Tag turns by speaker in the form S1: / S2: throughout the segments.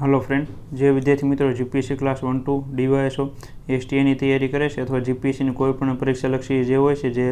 S1: hello friend જે વિદ્યાર્થી મિત્રો GPSC class one two DYSO એસટીએની તૈયારી કરે છે અથવા જીપીએસસીની કોઈ પણ પરીક્ષાલક્ષી જે હોય છે જે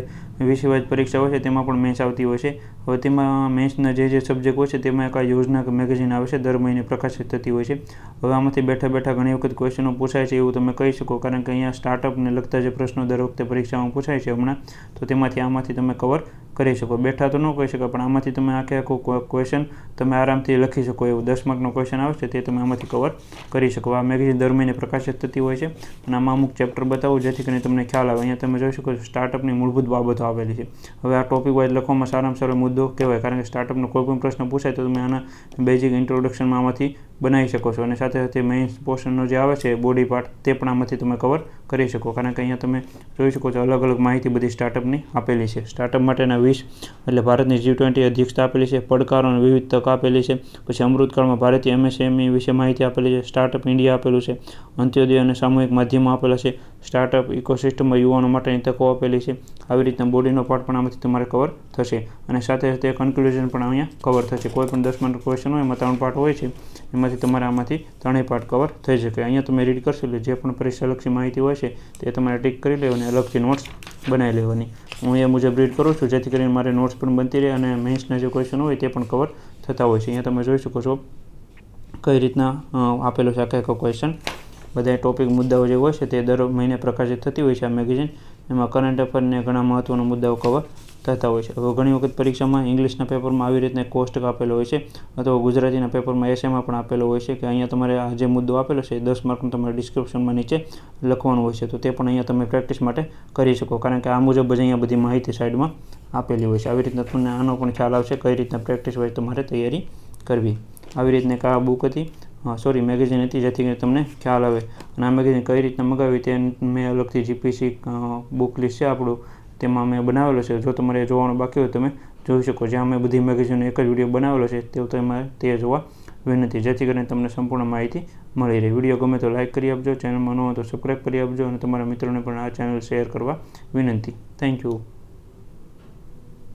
S1: વિષયવાજ પરીક્ષા હોય છે તેમાં પણ મેન્સ આવતી હોય છે હવે તેમાં મેન્સના જે જે સબ્જેક્ટ હોય છે તેમાં એક યોજના કે મેગેઝિન આવે છે દર મહિને પ્રકાશિત થતી હોય છે હવે આમાંથી બેઠા બેઠા ઘણી વખત ક્વેશ્ચનો પૂછાય છે એવું તમે કહી શકો કારણ કે અહીંયા સ્ટાર્ટઅપને લગતા જે પ્રશ્નો દર વખતે પરીક્ષામાં પૂછાય છે હમણાં તો તેમાંથી આમાંથી તમે કવર કરી શકો બેઠા તો ન કહી શકો પણ આમાંથી તમે આખે આખું ક્વેશ્ચન તમે આરામથી લખી શકો એવું દસ માર્કનો ક્વેશ્ચન આવશે તે તમે આમાંથી કવર કરી શકો આ મેગેઝિન દર મહિને પ્રકાશિત થતી હોય છે અને આમાં અમુક ચેપ્ટર બતાવું જેથી કરીને તમને ખ્યાલ આવે અહીંયા તમે જોઈ શકો છો સ્ટાર્ટઅપની મૂળભૂત બાબતો આવેલી છે હવે આ ટોપિક વાઇઝ લખવામાં સારામાં સારો મુદ્દો કહેવાય કારણ કે સ્ટાર્ટઅપનો કોઈ પણ પ્રશ્ન પૂછાય તો તમે આના બેઝિક ઇન્ટ્રોડક્શનમાં આમાંથી બનાવી શકો છો અને સાથે સાથે મેઇન પોર્શનનો જે આવે છે બોડી પાર્ટ તે પણ આમાંથી તમે કવર કરી શકો કારણ કે અહીંયા તમે જોઈ શકો છો અલગ અલગ માહિતી બધી સ્ટાર્ટઅપની આપેલી છે સ્ટાર્ટઅપ માટેના વીસ એટલે ભારતની જી ટ્વેન્ટી અધ્યક્ષતા આપેલી છે પડકારો અને વિવિધ તક આપેલી છે પછી અમૃતકાળમાં ભારતીય એમએસએમઈ e વિશે માહિતી આપેલી છે સ્ટાર્ટઅપ ઇન્ડિયા આપેલું છે અંત્યોદય અને સામૂહિક માધ્યમો આપેલા છે સ્ટાર્ટઅપ ઇકોસિસ્ટમમાં યુવાનો માટેની તકો આપેલી છે આવી રીતના બોડીનો પાર્ટ પણ આમાંથી તમારે કવર થશે અને સાથે સાથે કન્ક્લુઝન પણ અહીંયા કવર થશે કોઈ પણ દસ માર્ક ક્વેશ્ચન હોય એમાં ત્રણ પાર્ટ હોય છે એમાંથી તમારે આમાંથી ત્રણેય પાર્ટ કવર થઈ શકે અહીંયા તમે રીડ કરશો એટલે જે પણ પરીક્ષાલક્ષી માહિતી હોય છે તે તમારે ટીક કરી લેવાની અલગથી નોટ્સ બનાવી લેવાની હું એ મુજબ રીડ કરું છું જેથી કરીને મારે નોટ્સ પણ બનતી રહે અને મેન્સના જે ક્વેશ્ચન હોય તે પણ કવર થતા હોય છે અહીંયા તમે જોઈ શકો છો કઈ રીતના આપેલો છે આખા ક્વેશ્ચન બધા ટોપિક મુદ્દાઓ જે હોય છે તે દર મહિને પ્રકાશિત થતી હોય છે આ મેગેઝિન એમાં કરંટ અફેરને ઘણા મહત્ત્વના મુદ્દાઓ કવર થતા હોય છે હવે ઘણી વખત પરીક્ષામાં ઇંગ્લિશના પેપરમાં આવી રીતના કોષ્ટક આપેલો હોય છે અથવા ગુજરાતીના પેપરમાં એસએમાં પણ આપેલો હોય છે કે અહીંયા તમારે આ જે મુદ્દો આપેલો છે દસ માર્કનું તમારે ડિસ્ક્રિપ્શનમાં નીચે લખવાનું હોય છે તો તે પણ અહીંયા તમે પ્રેક્ટિસ માટે કરી શકો કારણ કે આ મુજબ જ અહીંયા બધી માહિતી સાઈડમાં આપેલી હોય છે આવી રીતના તમને આનો પણ ખ્યાલ આવશે કઈ રીતના પ્રેક્ટિસ હોય તમારે તૈયારી કરવી આવી રીતના આ બુક હતી સોરી મેગેઝિન હતી જેથી કરીને તમને ખ્યાલ આવે અને આ મેગેઝિન કઈ રીતના મગાવી તે મેં અલગથી જીપીસી બુક લિસ્ટ છે આપણું તેમાં અમે બનાવેલો છે જો તમારે જોવાનું બાકી હોય તમે જોઈ શકો જ્યાં અમે બધી મેગેઝિનનો એક જ વિડીયો બનાવેલો છે તે તમે તે જોવા વિનંતી જેથી કરીને તમને સંપૂર્ણ માહિતી મળી રહે વિડીયો ગમે તો લાઇક કરી આપજો ચેનલમાં ન હોય તો સબસ્ક્રાઈબ કરી આપજો અને તમારા મિત્રોને પણ આ ચેનલ શેર કરવા વિનંતી થેન્ક યુ